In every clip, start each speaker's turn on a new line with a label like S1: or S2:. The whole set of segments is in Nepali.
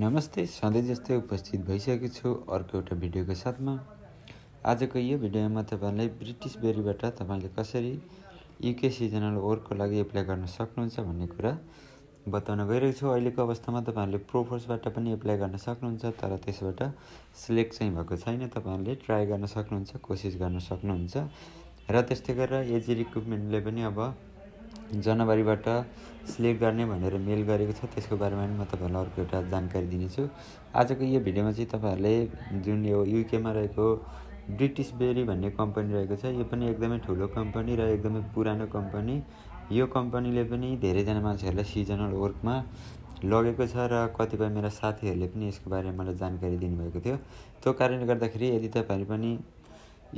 S1: नमस्ते सधैँ जस्तै उपस्थित भइसकेको छु अर्को एउटा भिडियोको साथमा आजको यो भिडियोमा तपाईँलाई ब्रिटिस बेरीबाट तपाईँले कसरी युके सिजनल वर्कको लागि एप्लाई गर्न सक्नुहुन्छ भन्ने कुरा बताउन गइरहेको छु अहिलेको अवस्थामा तपाईँहरूले प्रोफोर्सबाट पनि एप्लाई गर्न सक्नुहुन्छ तर त्यसबाट सिलेक्ट चाहिँ भएको छैन तपाईँहरूले ट्राई गर्न सक्नुहुन्छ कोसिस गर्न सक्नुहुन्छ र त्यस्तै गरेर एजी रिक्रुटमेन्टले पनि अब जनवरीबाट सिलेक्ट गर्ने भनेर मेल गरेको छ त्यसको बारेमा पनि म तपाईँहरूलाई अर्को एउटा जानकारी दिनेछु आजको यो भिडियोमा चाहिँ तपाईँहरूले जुन यो युकेमा रहेको ब्रिटिस बेरी भन्ने कम्पनी रहेको छ यो पनि एकदमै ठुलो कम्पनी र एकदमै पुरानो कम्पनी यो कम्पनीले पनि धेरैजना मान्छेहरूलाई सिजनल वर्कमा लगेको छ र कतिपय मेरा साथीहरूले पनि यसको बारेमा मलाई जानकारी दिनुभएको थियो त्यो कारणले गर्दाखेरि यदि तपाईँहरू पनि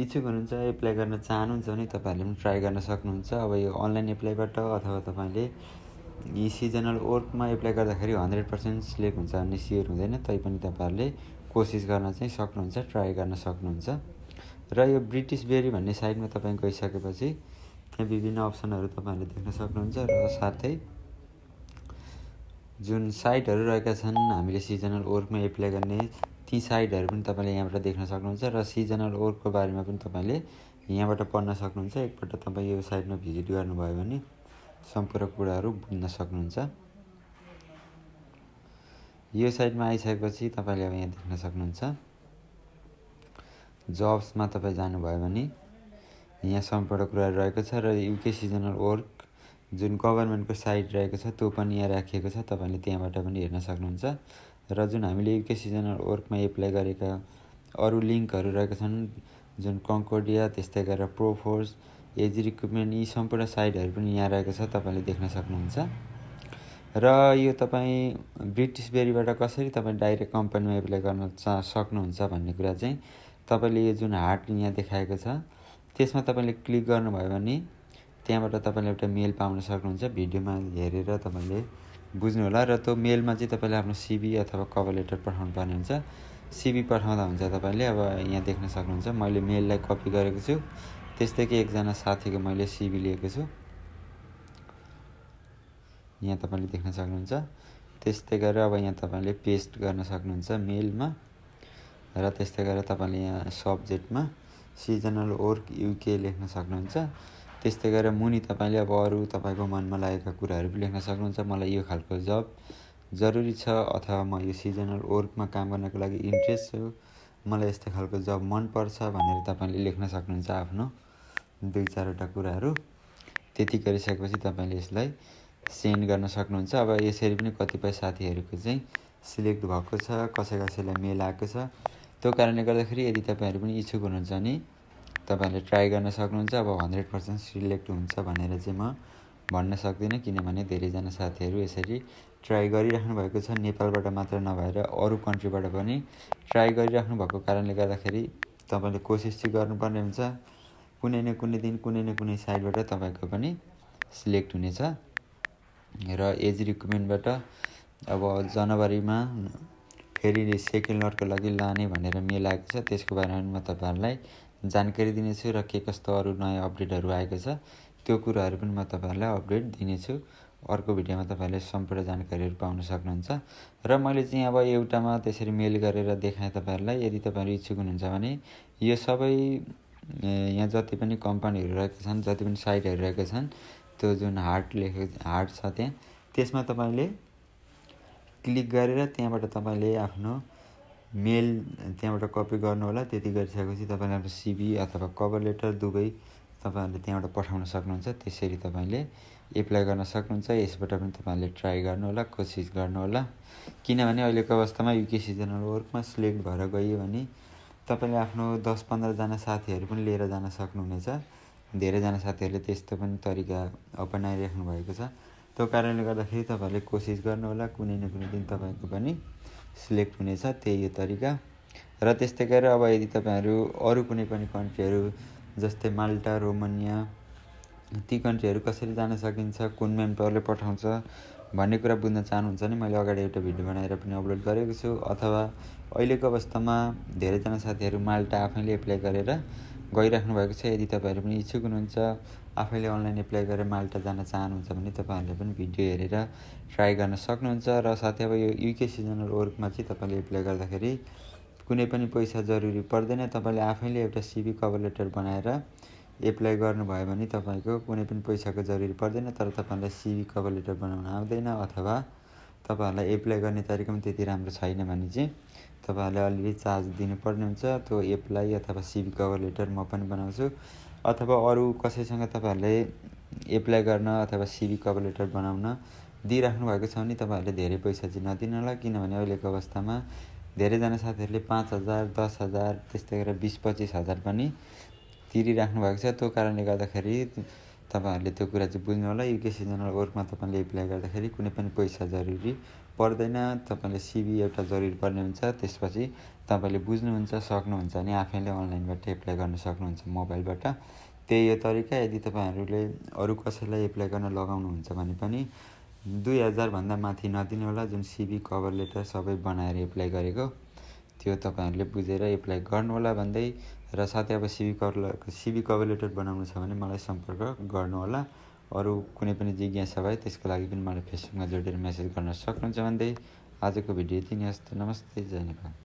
S1: इच्छुक हुनुहुन्छ एप्लाई गर्न चाहनुहुन्छ भने तपाईँहरूले पनि ट्राई गर्न सक्नुहुन्छ अब यो अनलाइन एप्लाईबाट अथवा तपाईँले यी सिजनल वर्कमा एप्लाई गर्दाखेरि हन्ड्रेड पर्सेन्ट सिलेक्ट हुन्छ भन्ने सियर हुँदैन पनि तपाईँहरूले कोसिस गर्न चाहिँ सक्नुहुन्छ ट्राई गर्न सक्नुहुन्छ र यो ब्रिटिस बेरी भन्ने साइडमा तपाईँ गइसकेपछि त्यहाँ विभिन्न अप्सनहरू तपाईँहरूले देख्न सक्नुहुन्छ र साथै जुन साइटहरू रहेका छन् हामीले सिजनल वर्कमा एप्लाई गर्ने ती साइडहरू पनि तपाईँले यहाँबाट देख्न सक्नुहुन्छ र सिजनल वर्कको बारेमा पनि तपाईँले यहाँबाट पढ्न सक्नुहुन्छ एकपल्ट तपाईँ यो साइडमा भिजिट गर्नुभयो भने सम्पूर्ण कुराहरू बुझ्न सक्नुहुन्छ यो साइडमा आइसकेपछि तपाईँले अब यहाँ देख्न सक्नुहुन्छ जब्समा तपाईँ जानुभयो भने यहाँ सम्पूर्ण कुराहरू रहेको छ र युके सिजनल वर्क जुन गभर्मेन्टको साइट रहेको छ त्यो पनि यहाँ राखिएको छ तपाईँले त्यहाँबाट पनि हेर्न सक्नुहुन्छ र जुन हामीले युके सिजनल वर्कमा एप्लाई गरेका अरू लिङ्कहरू रहेका छन् जुन कङ्कोडिया त्यस्तै गरेर प्रोफोर्स एज रिक्रुटमेन्ट यी सम्पूर्ण साइटहरू पनि यहाँ रहेको छ तपाईँले देख्न सक्नुहुन्छ र यो तपाईँ ब्रिटिस बेरीबाट कसरी तपाईँ डाइरेक्ट कम्पनीमा एप्लाई गर्न चा सक्नुहुन्छ भन्ने कुरा चाहिँ तपाईँले यो जुन हार्ट यहाँ देखाएको छ त्यसमा तपाईँले क्लिक गर्नुभयो भने त्यहाँबाट तपाईँले एउटा मेल पाउन सक्नुहुन्छ भिडियोमा हेरेर तपाईँले होला र त्यो मेलमा चाहिँ तपाईँले आफ्नो सिबी अथवा कभर लेटर पठाउनु पर्ने हुन्छ सिबी पठाउँदा हुन्छ तपाईँले अब यहाँ देख्न सक्नुहुन्छ मैले मेललाई कपी गरेको छु त्यस्तै कि एकजना साथीको मैले सिबी लिएको छु यहाँ तपाईँले देख्न सक्नुहुन्छ त्यस्तै गरेर अब यहाँ तपाईँले पेस्ट गर्न सक्नुहुन्छ मेलमा र त्यस्तै गरेर तपाईँले यहाँ सब्जेक्टमा सिजनल वर्क युके लेख्न सक्नुहुन्छ त्यस्तै गरेर मुनि तपाईँले अब अरू तपाईँको मनमा लागेका कुराहरू पनि लेख्न सक्नुहुन्छ मलाई यो खालको जब जरुरी छ अथवा म यो सिजनल वर्कमा काम गर्नको लागि इन्ट्रेस्ट छु मलाई यस्तो खालको जब मनपर्छ भनेर तपाईँले लेख्न सक्नुहुन्छ आफ्नो दुई चारवटा कुराहरू त्यति गरिसकेपछि तपाईँले यसलाई सेन्ड गर्न सक्नुहुन्छ अब यसरी पनि कतिपय साथीहरूको चाहिँ सिलेक्ट भएको छ कसै कसैलाई मेल आएको छ त्यो कारणले गर्दाखेरि यदि तपाईँहरू पनि इच्छुक हुनुहुन्छ भने तपाईँहरूले ट्राई गर्न सक्नुहुन्छ अब हन्ड्रेड पर्सेन्ट सिलेक्ट हुन्छ भनेर चाहिँ म भन्न सक्दिनँ किनभने धेरैजना साथीहरू यसरी ट्राई गरिराख्नु भएको छ नेपालबाट मात्र नभएर अरू कन्ट्रीबाट पनि ट्राई गरिराख्नु भएको कारणले गर्दाखेरि तपाईँले कोसिस चाहिँ गर्नुपर्ने हुन्छ कुनै न कुनै दिन कुनै न कुनै साइडबाट तपाईँको पनि सिलेक्ट हुनेछ र एज रिक्रुटमेन्टबाट अब जनवरीमा फेरि सेकेन्ड लटको लागि लाने भनेर मिलाएको छ त्यसको बारेमा म तपाईँहरूलाई जानकारी दिनेछु र के कस्तो अरू नयाँ अपडेटहरू आएको छ त्यो कुराहरू पनि म तपाईँहरूलाई अपडेट दिनेछु अर्को भिडियोमा तपाईँहरूले सम्पूर्ण जानकारीहरू पाउन सक्नुहुन्छ र मैले चाहिँ अब एउटामा त्यसरी मेल गरेर देखाएँ तपाईँहरूलाई यदि तपाईँहरू इच्छुक हुनुहुन्छ भने यो सबै यहाँ जति पनि कम्पनीहरू रहेका छन् जति पनि साइटहरू रहेका छन् त्यो जुन हार्ट लेखेको हार्ट छ त्यहाँ त्यसमा तपाईँले क्लिक गरेर त्यहाँबाट तपाईँले आफ्नो मेल त्यहाँबाट कपी गर्नु होला त्यति गरिसकेपछि तपाईँले हाम्रो सिबी अथवा कभर लेटर दुवै तपाईँहरूले त्यहाँबाट पठाउन सक्नुहुन्छ त्यसरी तपाईँले एप्लाई गर्न सक्नुहुन्छ यसबाट पनि तपाईँहरूले ट्राई गर्नुहोला कोसिस गर्नुहोला किनभने अहिलेको अवस्थामा युके सिजनल वर्कमा सिलेक्ट भएर गयो भने तपाईँले आफ्नो दस पन्ध्रजना साथीहरू पनि लिएर जान सक्नुहुनेछ धेरैजना साथीहरूले त्यस्तो पनि तरिका अपनाइराख्नु भएको छ त्यो कारणले गर्दाखेरि तपाईँहरूले कोसिस गर्नुहोला कुनै न कुनै दिन तपाईँको पनि सिलेक्ट हुनेछ त्यही यो तरिका र त्यस्तै गरेर अब यदि तपाईँहरू अरू कुनै पनि कन्ट्रीहरू जस्तै माल्टा रोमानिया ती कन्ट्रीहरू कसरी जान सकिन्छ कुन मेम्बरले पठाउँछ भन्ने कुरा बुझ्न चाहनुहुन्छ भने मैले अगाडि एउटा भिडियो बनाएर पनि अपलोड गरेको छु अथवा अहिलेको अवस्थामा धेरैजना साथीहरू माल्टा आफैले एप्लाई गरेर गइराख्नु भएको छ यदि तपाईँहरू पनि इच्छुक हुनुहुन्छ आफैले अनलाइन एप्लाई गरेर माल्टा जान चाहनुहुन्छ भने तपाईँहरूले पनि भिडियो हेरेर ट्राई गर्न सक्नुहुन्छ र साथै अब यो युके सिजनल वर्कमा चाहिँ तपाईँले एप्लाई गर्दाखेरि कुनै पनि पैसा जरुरी पर्दैन तपाईँले आफैले एउटा सिभी कभर लेटर बनाएर एप्लाई गर्नुभयो भने तपाईँको कुनै पनि पैसाको जरुरी पर्दैन तर तपाईँहरूलाई सिभी कभर लेटर बनाउन आउँदैन अथवा तपाईँहरूलाई एप्लाई गर्ने तरिका पनि त्यति राम्रो छैन भने चाहिँ तपाईँहरूले अलिअलि चार्ज दिनुपर्ने हुन्छ त्यो एप्लाई अथवा सिभी कभर लेटर म पनि बनाउँछु अथवा अरू कसैसँग तपाईँहरूले एप्लाई गर्न अथवा सिभी कभर लेटर बनाउन दिइराख्नु भएको छ भने तपाईँहरूले धेरै पैसा चाहिँ नदिनु होला किनभने अहिलेको अवस्थामा धेरैजना साथीहरूले पाँच हजार दस हजार त्यस्तै गरेर बिस पच्चिस हजार पनि तिरिराख्नु भएको छ त्यो कारणले गर्दाखेरि तपाईँहरूले त्यो कुरा चाहिँ बुझ्नु होला युके सिजनल वर्कमा तपाईँले एप्लाई गर्दाखेरि कुनै पनि पैसा जरुरी पर्दैन तपाईँले सिबी एउटा जरुरी पर्ने हुन्छ त्यसपछि तपाईँले बुझ्नुहुन्छ सक्नुहुन्छ अनि आफैले अनलाइनबाट एप्लाई गर्न सक्नुहुन्छ मोबाइलबाट त्यही यो तरिका यदि तपाईँहरूले अरू कसैलाई एप्लाई गर्न लगाउनुहुन्छ भने पनि दुई हजारभन्दा माथि नदिनु होला जुन सिबी कभर लेटर सबै बनाएर एप्लाई गरेको त्यो तपाईँहरूले बुझेर एप्लाई होला भन्दै र साथै अब सिभिकहरूलाई सिभी कभलेटेड बनाउनु छ भने मलाई सम्पर्क गर्नुहोला अरू कुनै पनि जिज्ञासा भए त्यसको लागि पनि मलाई फेसबुकमा जोडेर मेसेज गर्न सक्नुहुन्छ भन्दै आजको भिडियो यति नै हस्त नमस्ते जय नेपाल